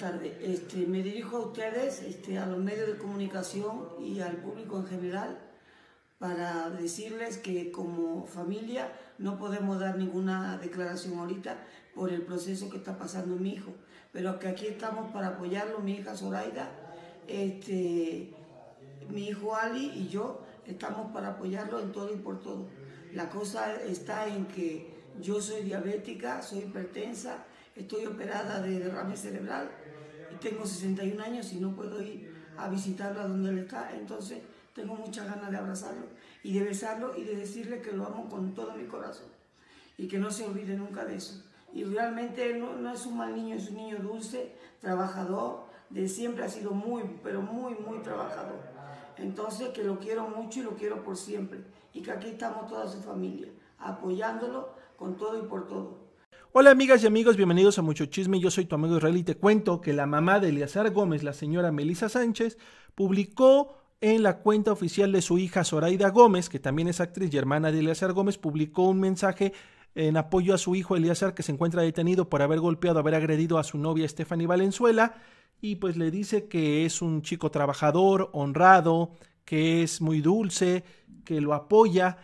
Buenas tardes. Este, me dirijo a ustedes, este, a los medios de comunicación y al público en general para decirles que como familia no podemos dar ninguna declaración ahorita por el proceso que está pasando mi hijo, pero que aquí estamos para apoyarlo, mi hija Zoraida, este, mi hijo Ali y yo estamos para apoyarlo en todo y por todo. La cosa está en que yo soy diabética, soy hipertensa, estoy operada de derrame cerebral y tengo 61 años y no puedo ir a visitarlo a donde él está, entonces tengo muchas ganas de abrazarlo y de besarlo y de decirle que lo amo con todo mi corazón y que no se olvide nunca de eso. Y realmente él no es un mal niño, es un niño dulce, trabajador, de siempre ha sido muy, pero muy, muy trabajador. Entonces que lo quiero mucho y lo quiero por siempre y que aquí estamos toda su familia apoyándolo con todo y por todo. Hola amigas y amigos, bienvenidos a Mucho Chisme, yo soy tu amigo Israel y te cuento que la mamá de Eleazar Gómez, la señora Melisa Sánchez, publicó en la cuenta oficial de su hija Zoraida Gómez, que también es actriz y hermana de Eleazar Gómez, publicó un mensaje en apoyo a su hijo Eleazar, que se encuentra detenido por haber golpeado, haber agredido a su novia Stephanie Valenzuela, y pues le dice que es un chico trabajador, honrado, que es muy dulce, que lo apoya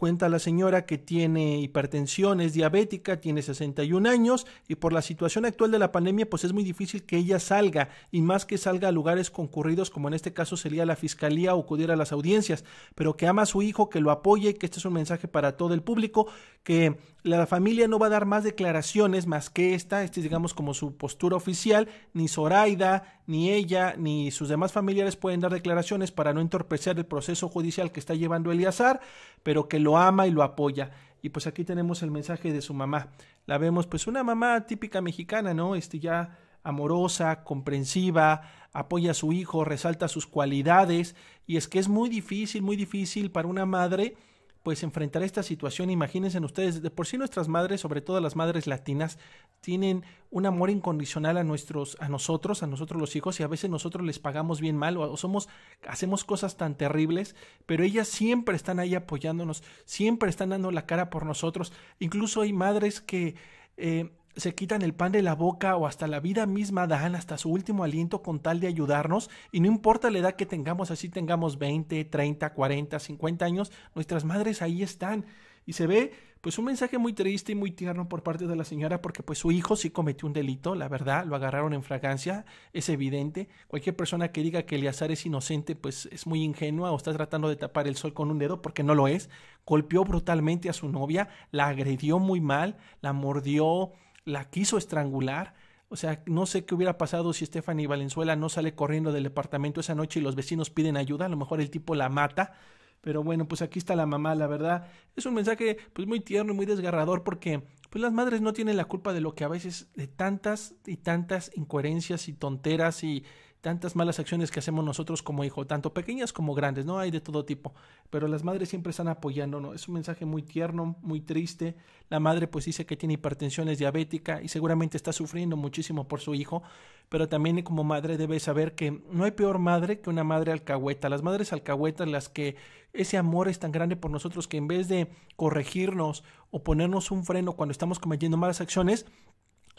Cuenta la señora que tiene hipertensión, es diabética, tiene 61 años y por la situación actual de la pandemia pues es muy difícil que ella salga y más que salga a lugares concurridos como en este caso sería la fiscalía o acudir a las audiencias, pero que ama a su hijo, que lo apoye, que este es un mensaje para todo el público, que la familia no va a dar más declaraciones más que esta, este es digamos como su postura oficial, ni Zoraida, ni ella, ni sus demás familiares pueden dar declaraciones para no entorpecer el proceso judicial que está llevando Eliazar, pero que lo lo ama y lo apoya. Y pues aquí tenemos el mensaje de su mamá. La vemos pues una mamá típica mexicana, ¿no? Este ya amorosa, comprensiva, apoya a su hijo, resalta sus cualidades. Y es que es muy difícil, muy difícil para una madre pues enfrentar esta situación. Imagínense ustedes, de por sí nuestras madres, sobre todo las madres latinas, tienen un amor incondicional a nuestros, a nosotros, a nosotros los hijos, y a veces nosotros les pagamos bien mal, o somos, hacemos cosas tan terribles, pero ellas siempre están ahí apoyándonos, siempre están dando la cara por nosotros. Incluso hay madres que eh, se quitan el pan de la boca o hasta la vida misma dan hasta su último aliento con tal de ayudarnos y no importa la edad que tengamos, así tengamos 20, 30, 40, 50 años, nuestras madres ahí están. Y se ve pues un mensaje muy triste y muy tierno por parte de la señora porque pues su hijo sí cometió un delito, la verdad, lo agarraron en fragancia, es evidente. Cualquier persona que diga que Eleazar es inocente pues es muy ingenua o está tratando de tapar el sol con un dedo porque no lo es. Golpeó brutalmente a su novia, la agredió muy mal, la mordió, la quiso estrangular. O sea, no sé qué hubiera pasado si Stephanie Valenzuela no sale corriendo del departamento esa noche y los vecinos piden ayuda. A lo mejor el tipo la mata. Pero bueno, pues aquí está la mamá, la verdad. Es un mensaje pues muy tierno y muy desgarrador porque pues las madres no tienen la culpa de lo que a veces de tantas y tantas incoherencias y tonteras y tantas malas acciones que hacemos nosotros como hijo, tanto pequeñas como grandes, ¿no? Hay de todo tipo, pero las madres siempre están apoyándonos, Es un mensaje muy tierno, muy triste. La madre pues dice que tiene hipertensión, es diabética y seguramente está sufriendo muchísimo por su hijo, pero también como madre debe saber que no hay peor madre que una madre alcahueta. Las madres alcahuetas, las que ese amor es tan grande por nosotros que en vez de corregirnos o ponernos un freno cuando estamos cometiendo malas acciones,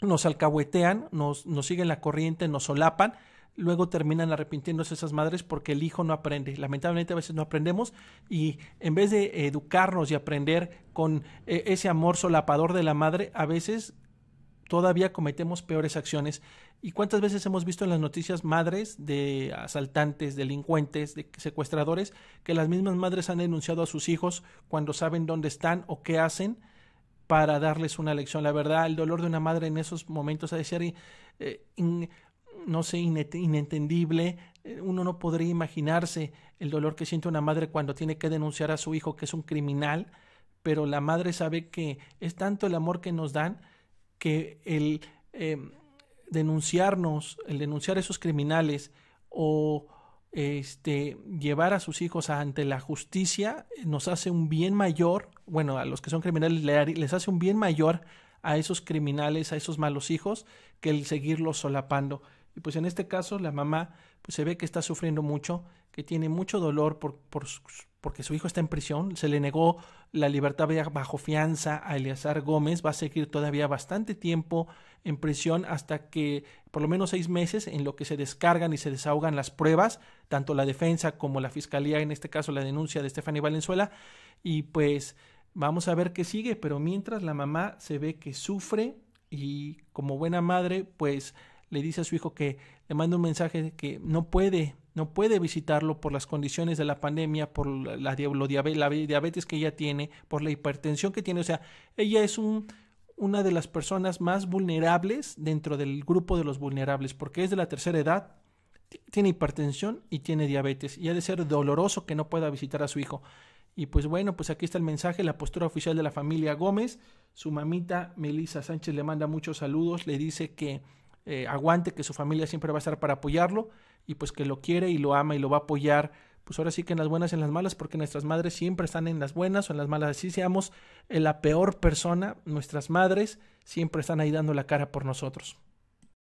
nos alcahuetean, nos siguen la corriente, nos solapan luego terminan arrepintiéndose esas madres porque el hijo no aprende. Lamentablemente a veces no aprendemos y en vez de educarnos y aprender con eh, ese amor solapador de la madre, a veces todavía cometemos peores acciones. ¿Y cuántas veces hemos visto en las noticias madres de asaltantes, delincuentes, de secuestradores, que las mismas madres han denunciado a sus hijos cuando saben dónde están o qué hacen? para darles una lección. La verdad, el dolor de una madre en esos momentos ha de ser eh, no sé, inentendible. Eh, uno no podría imaginarse el dolor que siente una madre cuando tiene que denunciar a su hijo que es un criminal, pero la madre sabe que es tanto el amor que nos dan que el em, denunciarnos, el denunciar a esos criminales o este, llevar a sus hijos ante la justicia eh, nos hace un bien mayor, bueno, a los que son criminales les hace un bien mayor a esos criminales, a esos malos hijos, que el seguirlos solapando. Y pues en este caso la mamá pues se ve que está sufriendo mucho, que tiene mucho dolor por, por, porque su hijo está en prisión, se le negó la libertad bajo fianza a Eleazar Gómez, va a seguir todavía bastante tiempo en prisión hasta que por lo menos seis meses en lo que se descargan y se desahogan las pruebas, tanto la defensa como la fiscalía, en este caso la denuncia de Stephanie Valenzuela, y pues vamos a ver qué sigue, pero mientras la mamá se ve que sufre y como buena madre pues le dice a su hijo que le manda un mensaje que no puede, no puede visitarlo por las condiciones de la pandemia, por la, diabetes, que ella tiene, por la hipertensión que tiene. O sea, ella es un, una de las personas más vulnerables dentro del grupo de los vulnerables, porque es de la tercera edad, tiene hipertensión y tiene diabetes, y ha de ser doloroso que no pueda visitar a su hijo. Y pues bueno, pues aquí está el mensaje, la postura oficial de la familia Gómez. Su mamita Melisa Sánchez le manda muchos saludos, le dice que eh, aguante, que su familia siempre va a estar para apoyarlo y pues que lo quiere y lo ama y lo va a apoyar. Pues ahora sí que en las buenas y en las malas, porque nuestras madres siempre están en las buenas o en las malas. Así seamos eh, la peor persona, nuestras madres siempre están ahí dando la cara por nosotros.